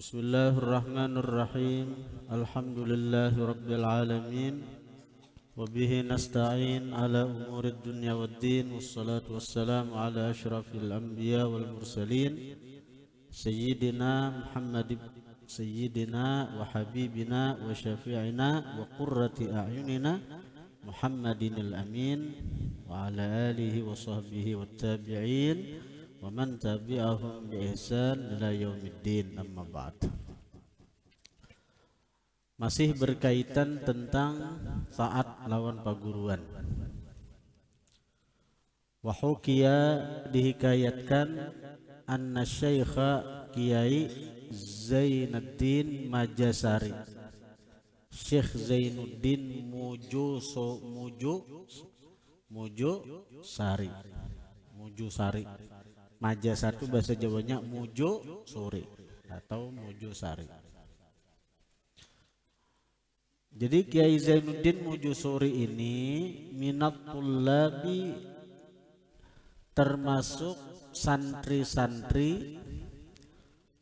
بسم الله الرحمن الرحيم الحمد لله رب العالمين وبه نستعين على أمور الدنيا والدين والصلاة والسلام على أشرف الأنبياء والمرسلين سيدنا محمد سيدنا وحبيبنا وشفيعنا وقرة أعيننا محمد الأمين وعلى آله وصحبه والتابعين ومن تبعهم بإحسان إلى يوم الدين أما بعد masih berkaitan tentang taat lawan paguruan wa dihikayatkan anna syaikha kiai Zainuddin Majasari Syekh Zainuddin Mujo so, Mujo Mujo Sari Mujo Sari Maja satu bahasa Jawanya Mojo Sore atau Mojo Sari. Jadi Kiai Zainuddin Mojo Sore ini minat tulabi termasuk santri-santri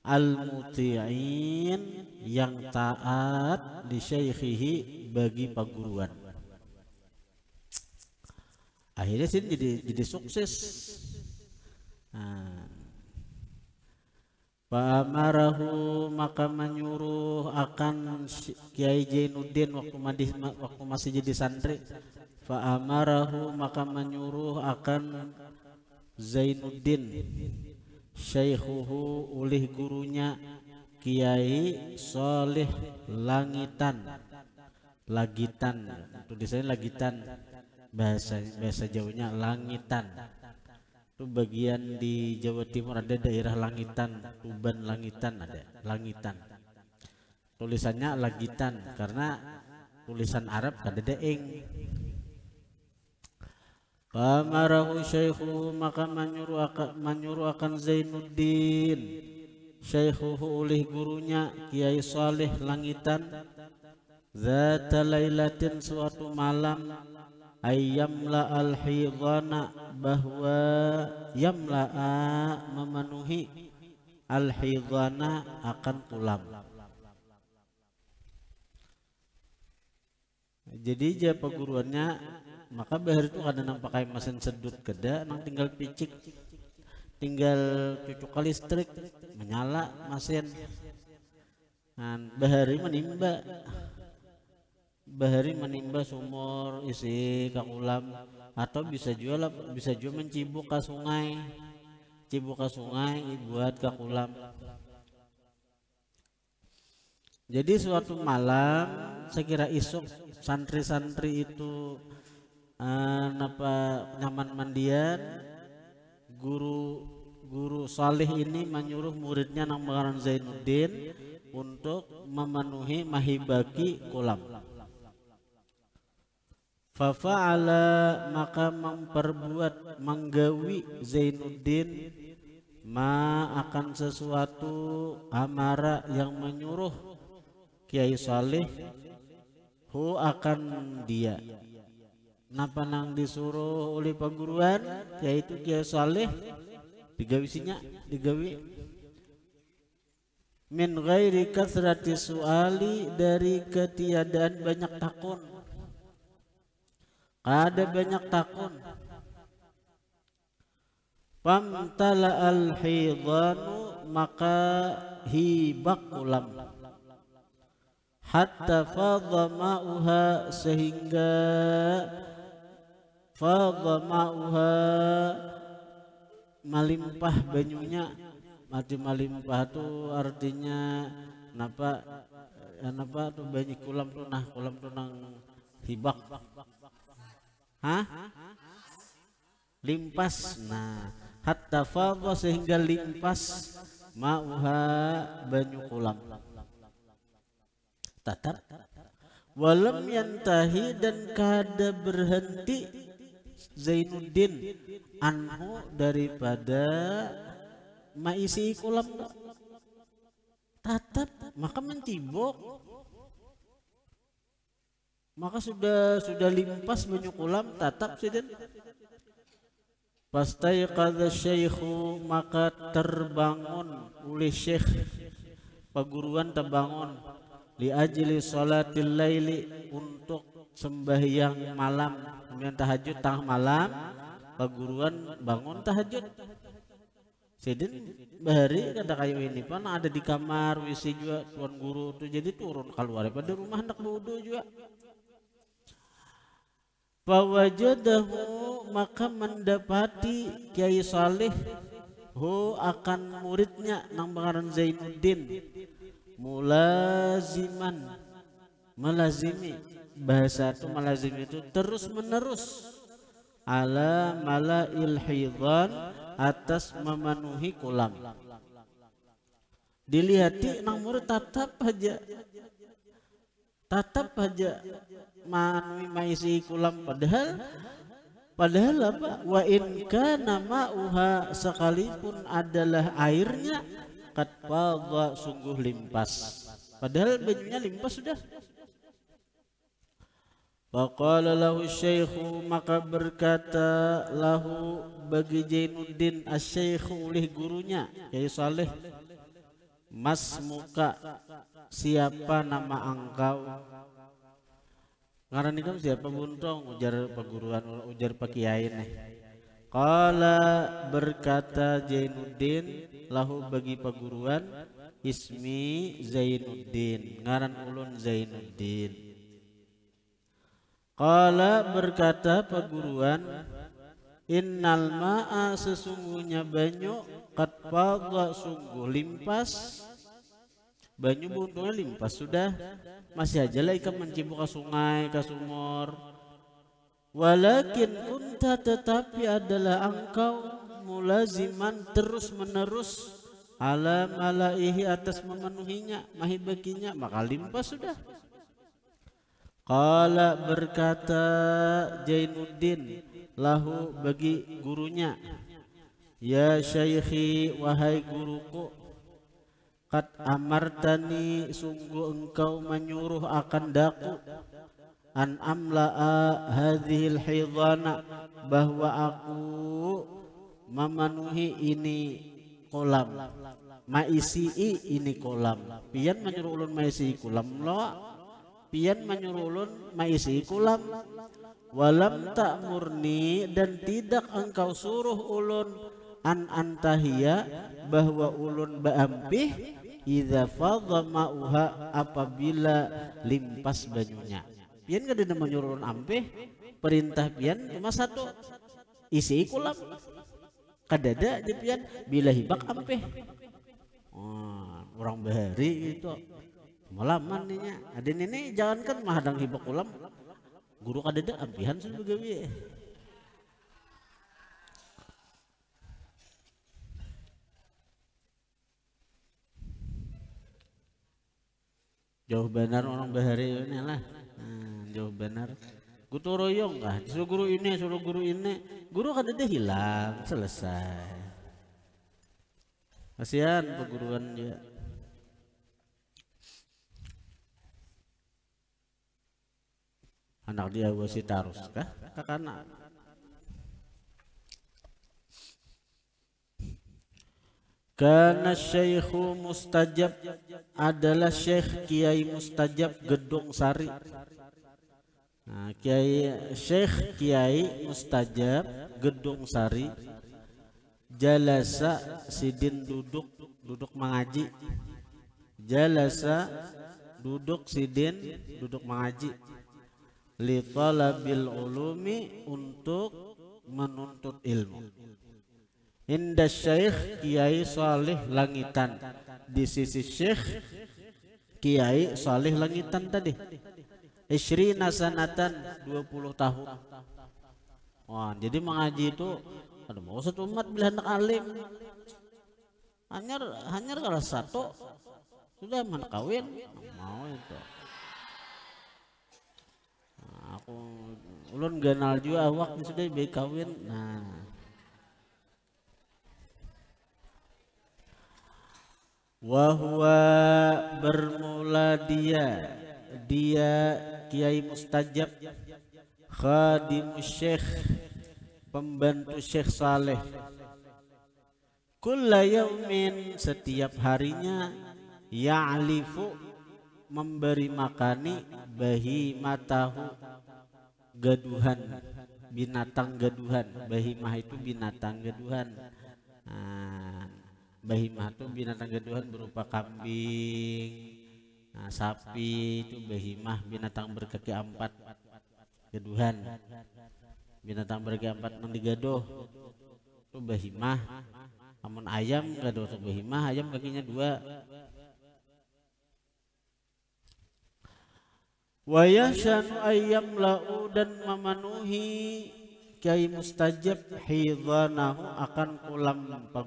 al-muti'in yang taat di syaikhihi bagi paguruan. Akhirnya sih jadi jadi sukses Nah. Pamarahu maka menyuruh akan Kiai Jainuddin waktu, masih waktu masih jadi santri. Faamarahu maka menyuruh akan Zainuddin Syekhuhu oleh gurunya Kiai Soleh Langitan Lagitan tulisannya Lagitan bahasa bahasa jauhnya Langitan itu bagian di Jawa Timur ada daerah Langitan Tuban Langitan ada Langitan tulisannya Lagitan karena tulisan Arab ada deing. Pamarahu syaikhuhu maka menyuruh akan, menyuruh akan Zainuddin syaikhuhu oleh gurunya Kiai Saleh Langitan Zata lailatin suatu malam ayamla al hidana bahwa yamla memenuhi al hidana akan tulang jadi aja peguruannya maka bahar itu kadang nang pakai mesin sedut keda nang tinggal picik tinggal cucuk listrik menyala mesin dan nah, bahari menimba bahari menimba sumur isi kakulam atau bisa jual bisa jual mencibuk ke sungai cibuk ke sungai buat kakulam jadi suatu malam sekira isuk santri-santri itu uh, eh, apa nyaman mandian guru guru salih ini menyuruh muridnya nang Zainuddin untuk memenuhi mahibaki kolam Fafa'ala maka memperbuat menggawi Zainuddin ma akan sesuatu amara yang menyuruh Kiai Saleh hu akan dia napa nang disuruh oleh pengguruan yaitu Kiai Saleh digawisinya digawi min ghairi kasrati suali dari ketiadaan banyak takon ada banyak takun Pamtala al hidanu maka hibak ulam Hatta fadha ma'uha sehingga Fadha ma'uha melimpah banyunya Mati melimpah itu artinya Kenapa Kenapa eh, tuh banyak kulam tunah Kulam nang hibak Hah? Limpas. Nah, hatta fadha sehingga limpas ma'uha banyu kolam. Tatap. walam yantahi dan kada berhenti Zainuddin anhu daripada maisi kolam Tatap, maka mentibok maka sudah sudah limpas menyukulam tatap sidin qadha syaikhu maka terbangun oleh syekh perguruan terbangun li ajli salatil laili untuk sembahyang malam kemudian tahajud tengah malam perguruan bangun tahajud Sidin bahari kata kayu ini pan ada di kamar WC juga tuan guru tuh jadi turun keluar pada rumah hendak wudu juga Fawajadahu maka mendapati Kiai salih hu akan muridnya nang pengaran Zainuddin mulaziman melazimi bahasa itu melazimi itu terus menerus ala malail hidhan atas memenuhi kolam dilihati nang murid tatap aja tetap aja manui maisi kulam padahal padahal apa wa in kana ma'uha sekalipun adalah airnya kat sungguh limpas padahal bajunya limpas sudah Faqala lahu syaikhu maka berkata lahu bagi Jainuddin asyaikhu oleh gurunya yaitu Saleh Mas muka siapa nama engkau ngaran kamu siapa buntung ujar perguruan ujar pakiai nih Kala berkata Zainuddin lahu bagi perguruan ismi Zainuddin ngaran ulun Zainuddin Kala berkata perguruan innal ma'a sesungguhnya banyak qad sungguh limpas banyu buntungnya limpas sudah masih aja lah ikan mencibuk ke sungai ke sumur walakin unta tetapi adalah engkau mulaziman terus menerus ala malaihi atas memenuhinya mahibakinya maka limpas sudah Kala berkata Jainuddin lahu bagi gurunya Ya syaikhi wahai guruku Kat amartani sungguh engkau menyuruh akan daku an amla'a hadhil hidana bahwa aku memenuhi ini kolam maisi'i ini kolam pian menyuruh ulun maisi'i kolam lo pian menyuruh ulun maisi'i kolam walam tak murni dan tidak engkau suruh ulun an antahia bahwa ulun baampih idza fadha uha apabila limpas banyunya pian kada menyuruh ampih perintah pian cuma satu isi kulam kadada je pian bila hibak ampih oh, ah, orang bahari itu malaman ninya ada nini jangankan mahadang hibak ulam guru kadada ampihan sebagai jauh benar orang bahari ini lah hmm, jauh benar guru royong kah disuruh guru ini suruh guru ini guru kan dia hilang selesai kasihan perguruan dia anak dia si tarus kah kakak anak Karena Syekh mustajab adalah syekh kiai mustajab gedung sari. Nah, kiai syekh kiai mustajab gedung sari. Jalasa sidin duduk duduk mengaji. Jalasa duduk sidin duduk mengaji. Li talabil ulumi untuk menuntut ilmu. Inda Syekh Kiai Salih Langitan Di sisi Syekh Kiai Salih Langitan tadi Isri Nasanatan 20 tahun Wah, jadi mengaji itu ada maksud umat bila anak alim hanya hanya kalau satu sudah mana kawin mau itu nah, aku ulun kenal juga awak sudah baik kawin nah Wahwa bermula dia Dia Kiai Mustajab Khadim Syekh Pembantu Syekh Saleh Kulla yaumin setiap harinya Ya'lifu memberi makani matahu gaduhan binatang gaduhan bahimah itu binatang gaduhan nah, bahimatum binatang gaduhan berupa kambing nah, sapi itu bahimah binatang berkaki empat gaduhan binatang berkaki empat yang digaduh itu bahimah namun ayam gaduh itu bahimah ayam kakinya dua wayahsyanu ayam lau dan memenuhi kiai mustajab hidhanahu akan kulam paguruan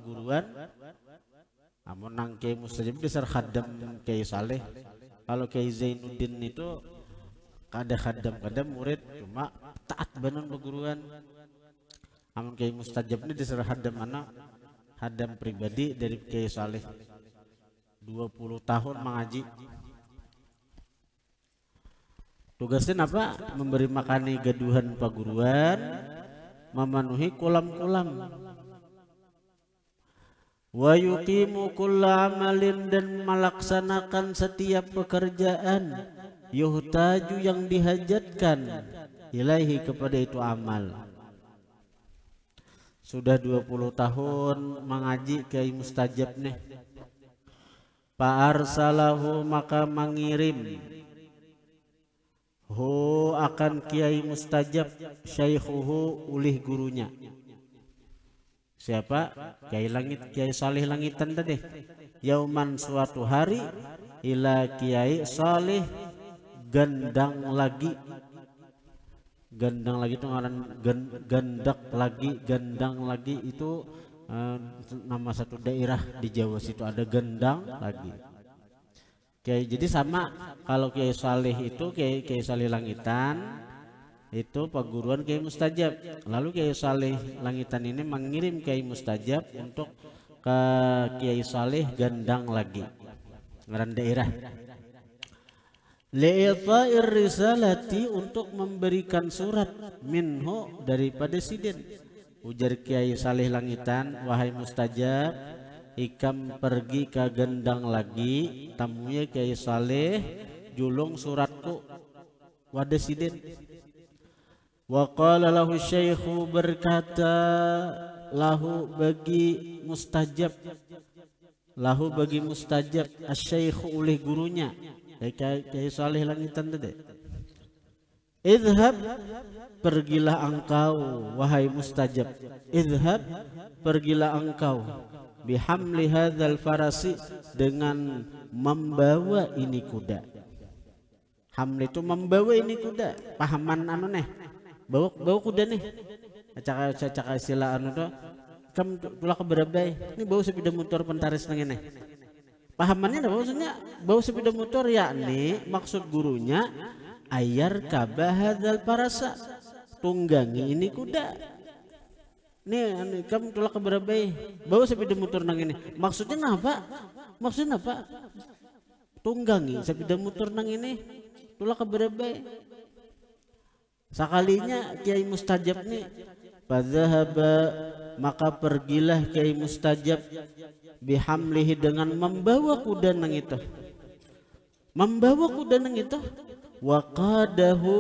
namun nang Kiai Mustajab besar khadam Kiai Saleh. Kalau Kiai Zainuddin itu kada khadam kada murid cuma taat banan perguruan. amun kei Mustajab ini besar khadam mana? Khadam pribadi dari Kiai Saleh. 20 tahun mengaji. Tugasnya apa? Memberi makani gaduhan paguruan, memenuhi kolam-kolam wa yuqimu kulla amalin dan melaksanakan setiap pekerjaan yuhtaju yang dihajatkan Ilahi kepada itu amal sudah 20 tahun mengaji kiai mustajab nih Pak Arsalahu maka mengirim Hu akan kiai mustajab Syaihuhu ulih gurunya siapa Kiai Langit Kiai Salih Langitan tadi yauman suatu hari ila Kiai Salih gendang lagi gendang lagi itu ngaran gendak lagi gendang lagi itu uh, nama satu daerah di Jawa situ ada gendang lagi Kiai jadi sama kalau Kiai Salih itu Kiai Kiai Salih Langitan itu perguruan Kiai Mustajab. Lalu Kiai Saleh Langitan ini mengirim Kiai Mustajab untuk ke Kiai Saleh Gendang lagi. Ngaran daerah. Li'itha'ir risalati untuk memberikan surat minho daripada sidin. Ujar Kiai Saleh Langitan, wahai Mustajab, ikam pergi ke gendang lagi, tamunya Kiai Saleh, julung suratku. Wadah sidin Waqala lahu syaikhu berkata lahu bagi mustajab lahu bagi mustajab asyaikhu oleh gurunya eh, Kiai Saleh langitan tadi Idhab pergilah engkau wahai mustajab Idhab pergilah engkau bihamli hadhal farasi dengan membawa ini kuda hamli itu membawa ini kuda pahaman anu neh bawa bawa kuda nih acara acara istilah anu tuh kam tulah keberabdai ini bawa sepeda motor pentaris nengen nih pahamannya apa maksudnya bawa sepeda motor ya nih maksud gurunya ayar kabahadal parasa tunggangi ini kuda Nih, anu kamu tulah keberabdai bawa sepeda motor nang nih maksudnya apa nah, maksudnya apa nah, tunggangi sepeda motor nang ini tulah keberabdai Sekalinya Kiai Mustajab nih Fadzahaba maka pergilah Kiai Mustajab bihamlihi dengan membawa kuda nang itu. Membawa kuda nang itu waqadahu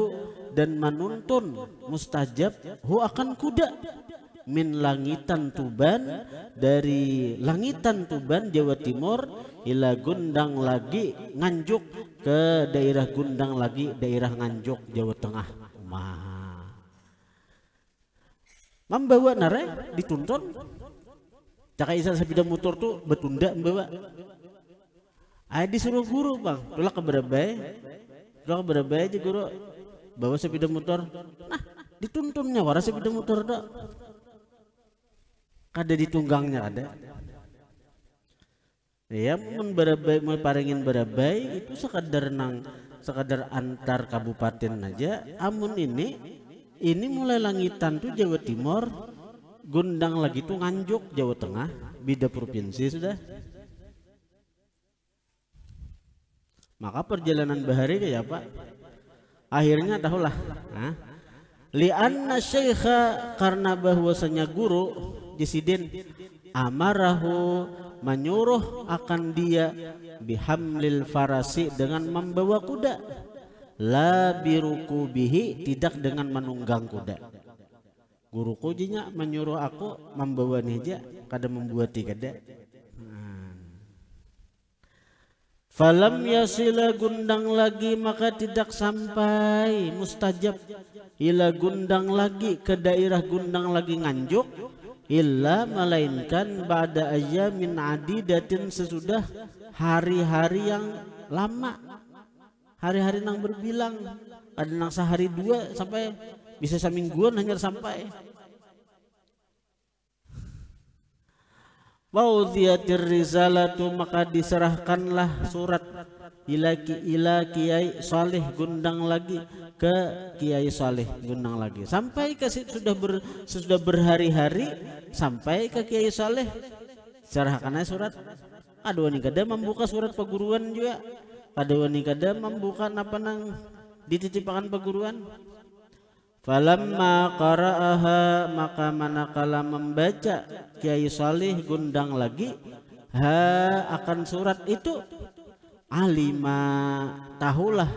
dan menuntun Mustajab hu akan kuda min langitan Tuban dari langitan Tuban Jawa Timur ila Gundang lagi Nganjuk ke daerah Gundang lagi daerah Nganjuk Jawa Tengah agama. Membawa nare dituntun. Cakai isa sepeda motor tuh betunda membawa. Ayah disuruh guru bang, tolak ke berapa? Tolak ke aja guru? Bawa sepeda motor. Nah, dituntunnya waras sepeda motor dok. Kada ditunggangnya ada. Ya, mun berabai, mun paringin berabai itu sekadar nang sekadar antar kabupaten aja amun ini ini mulai langitan tuh Jawa Timur gundang lagi tuh nganjuk Jawa Tengah beda provinsi sudah maka perjalanan bahari kayak ya, apa akhirnya tahulah nah, lianna syekha karena bahwasanya guru disidin amarahu menyuruh akan dia bihamlil farasi dengan membawa kuda la bihi tidak dengan menunggang kuda guruku jinya menyuruh aku membawa nija kada membuat tiga dek hmm. Falam yasila gundang lagi maka tidak sampai mustajab ila gundang lagi ke daerah gundang lagi nganjuk illa melainkan pada aja adidatin datin sesudah hari-hari yang lama hari-hari nang berbilang ada nang sehari dua sampai bisa semingguan hanya sampai dia Waudhiyatir risalatu maka diserahkanlah surat ilaki ila kiai salih gundang lagi ke kiai salih gundang lagi sampai ke sudah ber, sudah berhari-hari sampai ke kiai salih serahkanlah surat aduh ini kada membuka surat perguruan juga aduh ini kada membuka apa nang dititipakan perguruan falamma qara'aha maka manakala membaca Kiai Salih Gundang lagi ha akan surat itu alima tahulah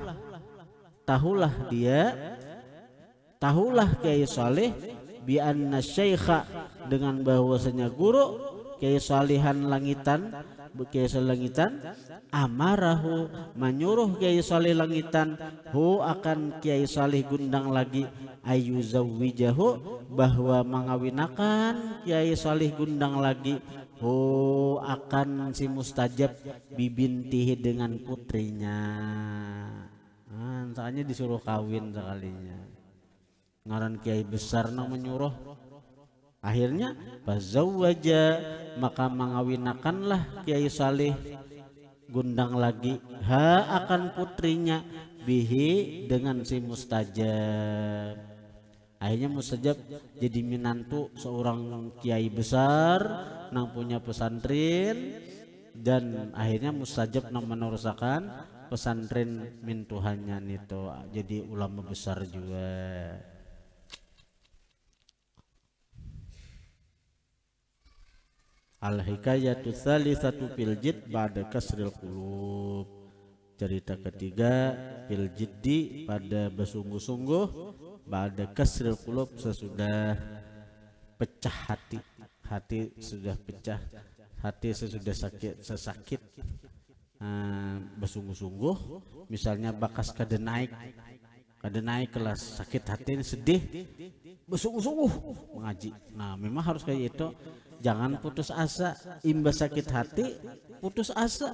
tahulah dia tahulah Kiai Salih bi anna dengan bahwasanya guru Kiai Salihan Langitan Kiai Langitan amarahu menyuruh Kiai Salih Langitan hu akan Kiai Salih Gundang lagi ayu zawijahu bahwa mengawinakan Kiai Salih Gundang lagi hu akan si mustajab bibintihi dengan putrinya nah, soalnya disuruh kawin sekalinya ngaran Kiai besar nang menyuruh akhirnya bazawaja maka mengawinakanlah Kiai Saleh gundang lagi ha akan putrinya bihi dengan si mustajab akhirnya mustajab jadi minantu seorang kiai besar nang punya pesantren dan akhirnya mustajab nang menerusakan pesantren mintuhannya nito jadi ulama besar juga Al-Hikayatu Salisatu fil jid ba'da kasril qulub. Cerita ketiga fil jiddi pada bersungguh-sungguh ba'da kasril qulub sesudah pecah hati. Hati sudah pecah. Hati sesudah sakit sesakit uh, bersungguh-sungguh misalnya bakas kada naik kada naik kelas sakit hati sedih bersungguh-sungguh mengaji nah memang harus kayak itu jangan putus asa imbas sakit hati putus asa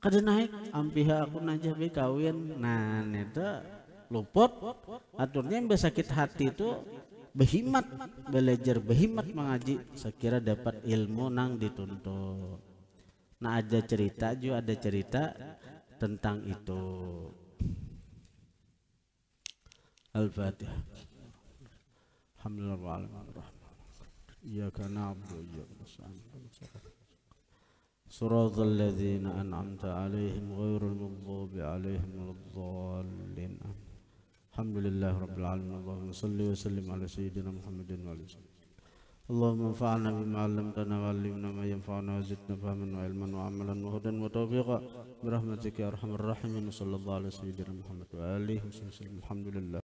kada naik ampiha aku najah be kawin nah itu luput aturnya imbas sakit hati itu behimat belajar behimat mengaji sekira dapat ilmu nang dituntut nah ada cerita juga ada cerita tentang itu Al-Fatihah Alhamdulillah إياك نعبد وإياك نستعين صراط الذين أنعمت عليهم غير المغضوب عليهم ولا الضالين الحمد لله رب العالمين اللهم صل وسلم على سيدنا محمد وعلى آله اللهم انفعنا بما علمتنا وعلمنا ما ينفعنا وزدنا فهما وعلما وعملا وهدى وتوفيقا برحمتك يا ارحم الراحمين صلى الله على سيدنا محمد اله وسلم الحمد لله